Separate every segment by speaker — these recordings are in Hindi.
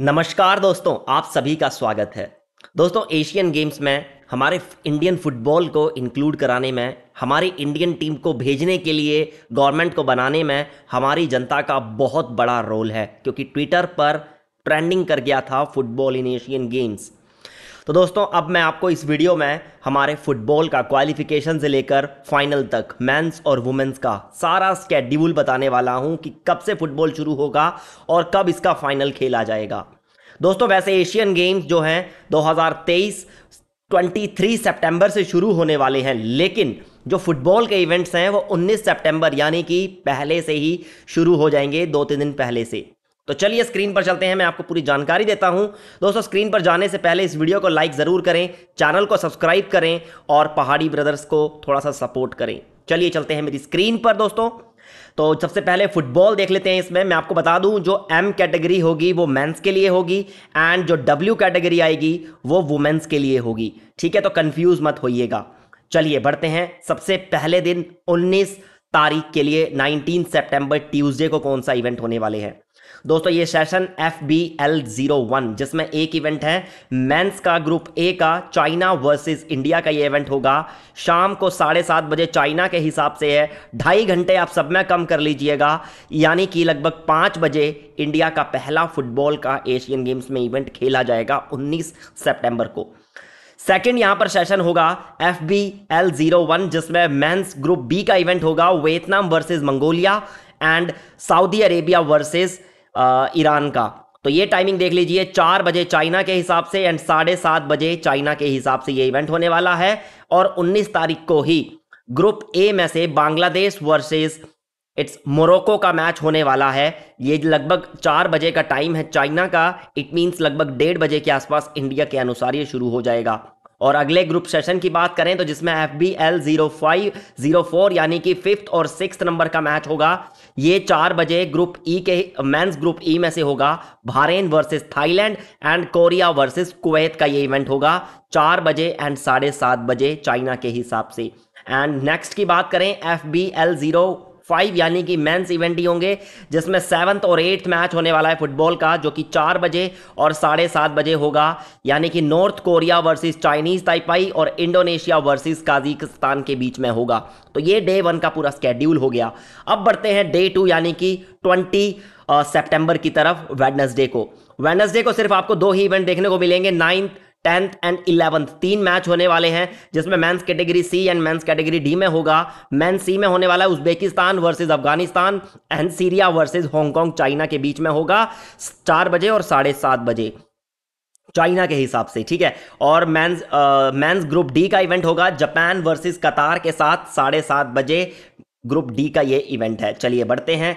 Speaker 1: नमस्कार दोस्तों आप सभी का स्वागत है दोस्तों एशियन गेम्स में हमारे इंडियन फुटबॉल को इंक्लूड कराने में हमारी इंडियन टीम को भेजने के लिए गवर्नमेंट को बनाने में हमारी जनता का बहुत बड़ा रोल है क्योंकि ट्विटर पर ट्रेंडिंग कर गया था फुटबॉल इन एशियन गेम्स तो दोस्तों अब मैं आपको इस वीडियो में हमारे फुटबॉल का क्वालिफिकेशन से लेकर फाइनल तक मेंस और वुमेन्स का सारा स्केड्यूल बताने वाला हूं कि कब से फुटबॉल शुरू होगा और कब इसका फाइनल खेला जाएगा दोस्तों वैसे एशियन गेम्स जो हैं 2023 23 सितंबर से शुरू होने वाले हैं लेकिन जो फुटबॉल के इवेंट्स हैं वो 19 सितंबर यानी कि पहले से ही शुरू हो जाएंगे दो तीन दिन पहले से तो चलिए स्क्रीन पर चलते हैं मैं आपको पूरी जानकारी देता हूं दोस्तों स्क्रीन पर जाने से पहले इस वीडियो को लाइक ज़रूर करें चैनल को सब्सक्राइब करें और पहाड़ी ब्रदर्स को थोड़ा सा सपोर्ट करें चलिए चलते हैं मेरी स्क्रीन पर दोस्तों तो सबसे पहले फुटबॉल देख लेते हैं इसमें मैं आपको बता दूं जो एम कैटेगरी होगी वो मेंस के लिए होगी एंड जो डब्ल्यू कैटेगरी आएगी वो वुमेंस के लिए होगी ठीक है तो कंफ्यूज मत होइएगा चलिए बढ़ते हैं सबसे पहले दिन 19 तारीख के लिए 19 सितंबर ट्यूसडे को कौन सा इवेंट होने वाले हैं दोस्तों ये session F B L zero one जिसमें एक इवेंट है मेंस का ग्रुप ए का चाइना वर्सेस इंडिया का ये इवेंट होगा शाम को साढ़े सात बजे चाइना के हिसाब से है ढाई घंटे आप सब में कम कर लीजिएगा यानी कि लगभग पाँच बजे इंडिया का पहला फुटबॉल का एशियन गेम्स में इवेंट खेला जाएगा उन्नीस सेप्टेम्बर को सेकेंड यहां पर सेशन होगा F B L zero one जिसमें मेंस ग्रुप बी का इवेंट होगा Vietnam versus Mongolia and Saudi Arabia versus Iran का तो ये टाइमिंग देख लीजिए चार बजे चाइना के हिसाब से एंड साढ़े सात बजे चाइना के हिसाब से ये इवेंट होने वाला है और 19 तारीख को ही ग्रुप ए में से बांग्लादेश वर्सेस इट्स मोरक्को का मैच होने वाला है ये लगभग चार बजे का टाइम है चाइना का इट मीन्स लगभग डेढ़ बजे के आसपास इंडिया के अनुसार ये शुरू हो जाएगा और अगले ग्रुप सेशन की बात करें तो जिसमें F B L zero five zero four यानी कि फिफ्थ और सिक्स नंबर का मैच होगा ये चार बजे ग्रुप ई e के मेंस ग्रुप ई e में से होगा Bahrain versus Thailand and Korea versus Kuwait का ये इवेंट होगा चार बजे एंड साढ़े सात बजे चाइना के हिसाब से एंड नेक्स्ट की बात करें F B L zero five यानी कि मेंस इवेंट ही होंगे जिसमें सेवन्थ और एट्थ मैच होने वाला है फुटबॉल का जो कि चार बजे और साढ़े सात बजे होगा यानी कि North Korea versus Chinese Taipei और इंडोनेशिया वर्सेस काजिकिस्तान के बीच में होगा तो ये डे वन का पूरा स्केड्यूल हो गया अब बढ़ते हैं डे टू यानी कि ट्वेंटी सेप्टेंबर की तरफ वेडनसडे को वेडनसडे को सिर्फ आपको दो ही इवेंट देखने को मिलेंगे नाइन्थ टेंथ एंड इलेवंथ तीन मैच होने वाले हैं जिसमें men's category C and men's category D में होगा मेंस सी में होने वाला है Uzbekistan versus Afghanistan and Syria versus Hong Kong China के बीच में होगा चार बजे और साढ़े सात बजे चाइना के हिसाब से ठीक है और मेंस मैंस ग्रुप डी का इवेंट होगा जापान वर्सेज कतार के साथ साढ़े सात बजे ग्रुप डी का ये इवेंट है चलिए बढ़ते हैं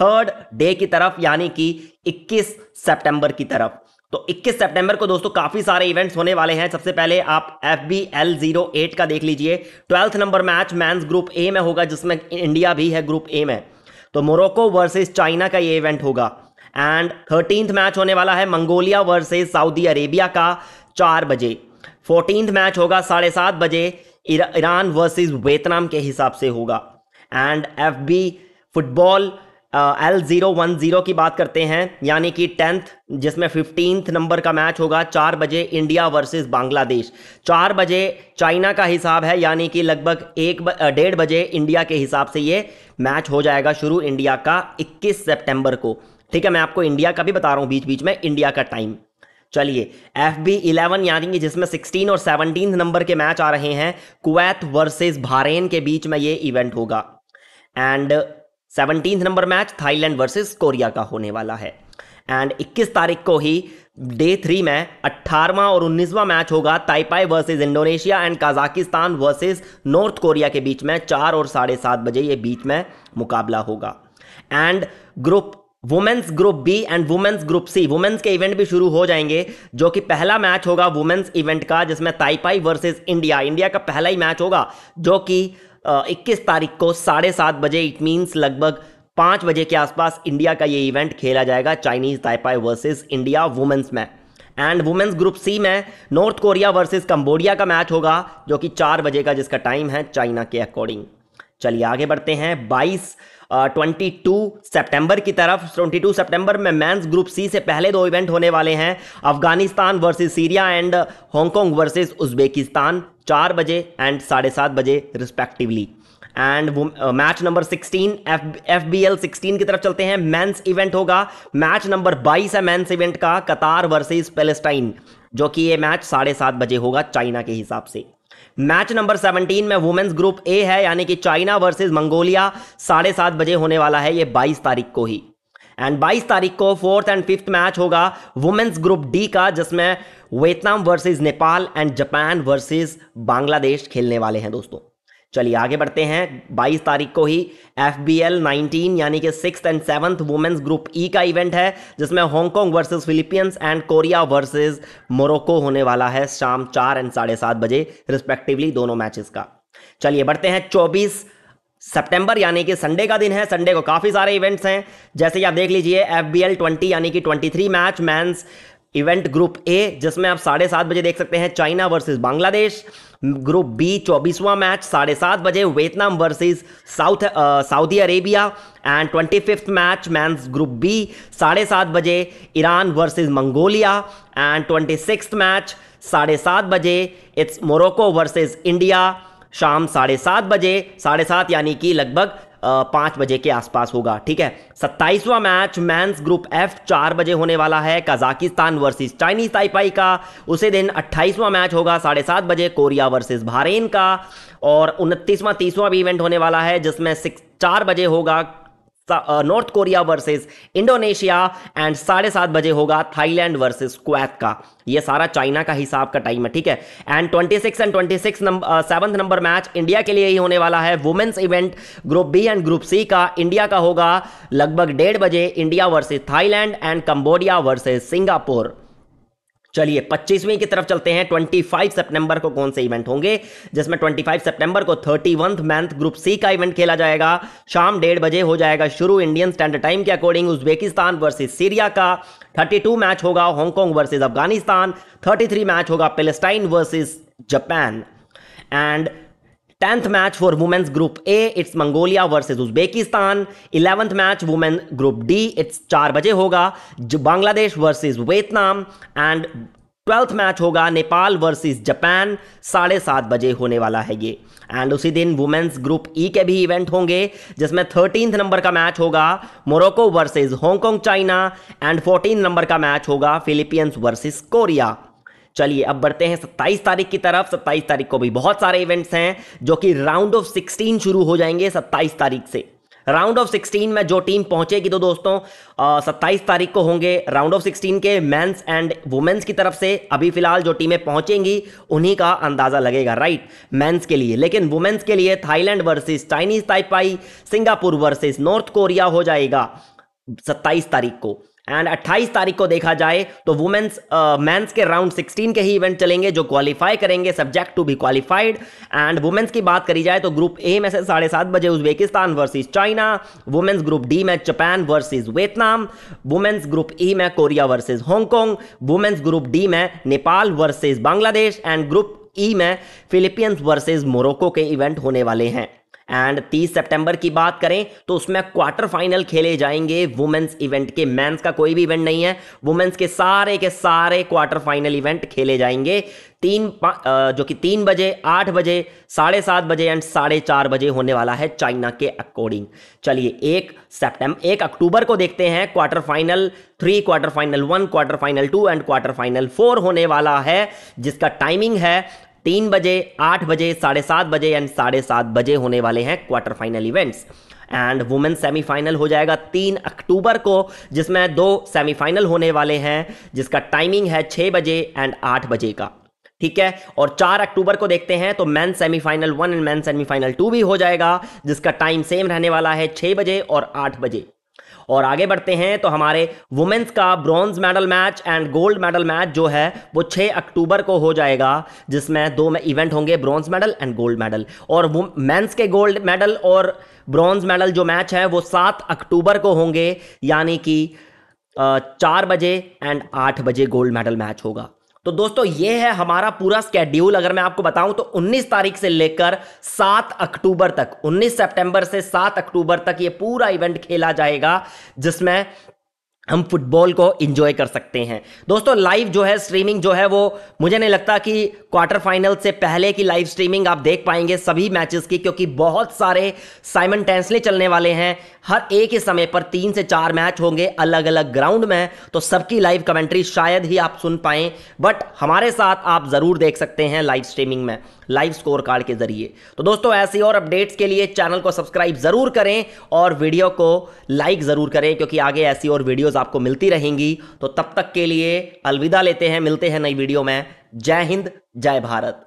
Speaker 1: थर्ड डे की तरफ यानी कि 21 सितंबर की तरफ तो 21 सितंबर को दोस्तों काफी सारे इवेंट्स होने वाले हैं सबसे पहले आप F B L zero eight का देख लीजिए twelfth number match men's group A में होगा जिसमें इंडिया भी है ग्रुप ए में तो मोरक्को वर्सेस चाइना का ये इवेंट होगा एंड थर्टींथ मैच होने वाला है मंगोलिया वर्सेज सऊदी अरेबिया का चार बजे फोर्टींथ मैच होगा साढ़े सात बजे ईरान वर्सेज वियतनाम के हिसाब से होगा and F B football L zero one zero की बात करते हैं यानी कि टेंथ जिसमें फिफ्टींथ नंबर का मैच होगा चार बजे इंडिया वर्सेस बांग्लादेश चार बजे चाइना का हिसाब है यानी कि लगभग एक डेढ़ बजे इंडिया के हिसाब से ये मैच हो जाएगा शुरू इंडिया का 21 सितंबर को ठीक है मैं आपको इंडिया का भी बता रहा हूँ बीच बीच में इंडिया का टाइम चलिए एफ बी इलेवन यानी कि जिसमें सिक्सटीन और सेवनटीन नंबर के मैच आ रहे हैं कुवैत वर्सेस भारेन के बीच में ये इवेंट होगा and seventeen number match Thailand versus Korea का होने वाला है एंड 21 तारीख को ही डे थ्री में 18वां और उन्नीसवां मैच होगा Taipei versus Indonesia and Kazakhstan versus North Korea के बीच में चार और साढ़े सात बजे ये बीच में मुकाबला होगा and group women's group B and women's group C women's के इवेंट भी शुरू हो जाएंगे जो कि पहला मैच होगा वुमेन्स इवेंट का जिसमें ताइपाई वर्सेस इंडिया इंडिया का पहला ही मैच होगा जो कि इक्कीस तारीख को साढ़े सात बजे इट मीन्स लगभग पाँच बजे के आसपास इंडिया का ये इवेंट खेला जाएगा Chinese Taipei versus India women's में एंड वुमेंस ग्रुप सी में नॉर्थ कोरिया वर्सेस कंबोडिया का मैच होगा जो कि चार बजे का जिसका टाइम है चाइना के अकॉर्डिंग चलिए आगे बढ़ते हैं 22 ट्वेंटी टू सेप्टेंबर की तरफ 22 सितंबर में मेंस ग्रुप सी से पहले दो इवेंट होने वाले हैं Afghanistan versus Syria and Hong Kong versus Uzbekistan चार बजे एंड साढ़े सात बजे रिस्पेक्टिवली एंड वो match number 16 F B L sixteen की तरफ चलते हैं मेंस इवेंट होगा मैच नंबर 22 है मेंस इवेंट का कतार वर्सेस पेलेस्टाइन जो कि ये मैच साढ़े सात बजे होगा चाइना के हिसाब से मैच नंबर 17 में वुमेन्स ग्रुप ए है यानी कि चाइना वर्सेस मंगोलिया साढ़े सात बजे होने वाला है ये 22 तारीख को ही एंड बाईस तारीख को फोर्थ एंड फिफ्थ मैच होगा वुमेन्स ग्रुप डी का जिसमें Vietnam versus Nepal and Japan versus Bangladesh खेलने वाले हैं दोस्तों चलिए आगे बढ़ते हैं 22 तारीख को ही एफ बी एल नाइनटीन यानी कि six and seventh women's group E का इवेंट है जिसमें Hong Kong versus Philippines and Korea versus Morocco होने वाला है शाम चार एंड साढ़े सात बजे रिस्पेक्टिवली दोनों मैचेस का चलिए बढ़ते हैं चौबीस सितंबर यानी कि संडे का दिन है संडे को काफ़ी सारे इवेंट्स हैं जैसे कि आप देख लीजिए एफ बी एल ट्वेंटी यानी कि twenty three match men's event group A जिसमें आप साढ़े सात बजे देख सकते हैं China versus Bangladesh group B चौबीसवां मैच साढ़े सात बजे Vietnam versus South Saudi Arabia and twenty fifth match men's group B साढ़े सात बजे Iran versus Mongolia and twenty six match साढ़े सात बजे इट्स मोरक्को वर्सेस इंडिया शाम साढ़े सात बजे साढ़े सात यानी कि लगभग पांच बजे के आसपास होगा ठीक है सत्ताईसवां मैच मैंस ग्रुप एफ चार बजे होने वाला है कजाकिस्तान वर्सेस चाइनीज ताइपाई का उसी दिन अट्ठाईसवां मैच होगा साढ़े सात बजे कोरिया वर्सेस बहरेन का और उनतीसवां तीसवां भी इवेंट होने वाला है जिसमें सिक्स चार बजे होगा North Korea versus Indonesia and साढ़े सात बजे होगा थाईलैंड वर्सेस क्वैत का ये सारा चाइना का हिसाब का टाइम है ठीक है and 26 and 26 number seventh number match India के लिए ही होने वाला है women's event group B and group C का इंडिया का होगा लगभग डेढ़ बजे India versus Thailand and Cambodia versus Singapore चलिए पच्चीसवीं की तरफ चलते हैं 25 सितंबर को कौन से इवेंट होंगे जिसमें 25 सितंबर को थर्टी मैंथ ग्रुप सी का इवेंट खेला जाएगा शाम डेढ़ बजे हो जाएगा शुरू इंडियन स्टैंडर्ड टाइम के अकॉर्डिंग उज्बेकिस्तान वर्सेस सीरिया का 32 मैच होगा हांगकांग वर्सेस अफगानिस्तान 33 मैच होगा Palestine versus Japan and tenth match for women's group A it's Mongolia versus Uzbekistan eleventh match women group D it's चार बजे होगा Bangladesh versus Vietnam and twelfth match होगा नेपाल वर्सेस जापान साढ़े सात बजे होने वाला है ये एंड उसी दिन वुमेन्स ग्रुप ई के भी इवेंट होंगे जिसमें थर्टीन नंबर का मैच होगा Morocco versus Hong Kong China and fourteen number का मैच होगा फिलीपींस वर्सेस कोरिया चलिए अब बढ़ते हैं 27 तारीख की तरफ 27 तारीख को भी बहुत सारे इवेंट्स हैं जो कि राउंड ऑफ 16 शुरू हो जाएंगे 27 तारीख से राउंड ऑफ 16 में जो टीम पहुंचेगी तो दोस्तों सत्ताईस तारीख को होंगे राउंड ऑफ 16 के मेंस एंड वुमेन्स की तरफ से अभी फिलहाल जो टीमें पहुंचेंगी उन्हीं का अंदाज़ा लगेगा राइट मेंस के लिए लेकिन वुमेन्स के लिए Thailand versus Chinese Taipei Singapore versus North Korea हो जाएगा सत्ताईस तारीख को एंड 28 तारीख को देखा जाए तो वुमेन्स मैंस uh, के राउंड 16 के ही इवेंट चलेंगे जो क्वालिफाई करेंगे subject to be qualified and women's की बात करी जाए तो ग्रुप ए में से साढ़े सात बजे Uzbekistan versus China women's group D में Japan versus Vietnam women's group E में Korea versus Hong Kong women's group D में Nepal versus Bangladesh and group E में फिलीपींस वर्सेज मोरक्को के इवेंट होने वाले हैं एंड 30 सितंबर की बात करें तो उसमें क्वार्टर फाइनल खेले जाएंगे वुमेन्स इवेंट के मेंस का कोई भी इवेंट नहीं है वुमेन्स के सारे के सारे क्वार्टर फाइनल इवेंट खेले जाएंगे तीन जो कि तीन बजे आठ बजे साढ़े सात बजे एंड साढ़े चार बजे होने वाला है चाइना के अकॉर्डिंग चलिए एक सेप्टेम्बर एक अक्टूबर को देखते हैं quarter final three quarter final one quarter final two and quarter final four होने वाला है जिसका टाइमिंग है तीन बजे आठ बजे साढ़े सात बजे एंड साढ़े सात बजे होने वाले हैं quarter final events and women semifinal हो जाएगा तीन अक्टूबर को जिसमें दो सेमीफाइनल होने वाले हैं जिसका टाइमिंग है छः बजे एंड आठ बजे का ठीक है और चार अक्टूबर को देखते हैं तो man semifinal one and man semifinal two भी हो जाएगा जिसका टाइम सेम रहने वाला है छः बजे और आठ बजे और आगे बढ़ते हैं तो हमारे वुमेन्स का bronze medal match and gold medal match जो है वो 6 अक्टूबर को हो जाएगा जिसमें दो में इवेंट होंगे bronze medal and gold medal और मेन्स के गोल्ड मेडल और ब्रॉन्ज मेडल जो मैच है वो सात अक्टूबर को होंगे यानी कि चार बजे एंड आठ बजे गोल्ड मेडल मैच होगा तो दोस्तों ये है हमारा पूरा स्केड्यूल अगर मैं आपको बताऊं तो 19 तारीख से लेकर 7 अक्टूबर तक 19 सितंबर से 7 अक्टूबर तक ये पूरा इवेंट खेला जाएगा जिसमें हम फुटबॉल को इन्जॉय कर सकते हैं दोस्तों लाइव जो है स्ट्रीमिंग जो है वो मुझे नहीं लगता कि क्वार्टर फाइनल से पहले की लाइव स्ट्रीमिंग आप देख पाएंगे सभी मैचेस की क्योंकि बहुत सारे साइमन टेंसले चलने वाले हैं हर एक ही समय पर तीन से चार मैच होंगे अलग अलग ग्राउंड में तो सबकी लाइव कमेंट्री शायद ही आप सुन पाएं बट हमारे साथ आप ज़रूर देख सकते हैं लाइव स्ट्रीमिंग में लाइव स्कोर कार्ड के जरिए तो दोस्तों ऐसी और अपडेट्स के लिए चैनल को सब्सक्राइब जरूर करें और वीडियो को लाइक ज़रूर करें क्योंकि आगे ऐसी और वीडियोज़ आपको मिलती रहेंगी तो तब तक के लिए अलविदा लेते हैं मिलते हैं नई वीडियो में जय हिंद जय भारत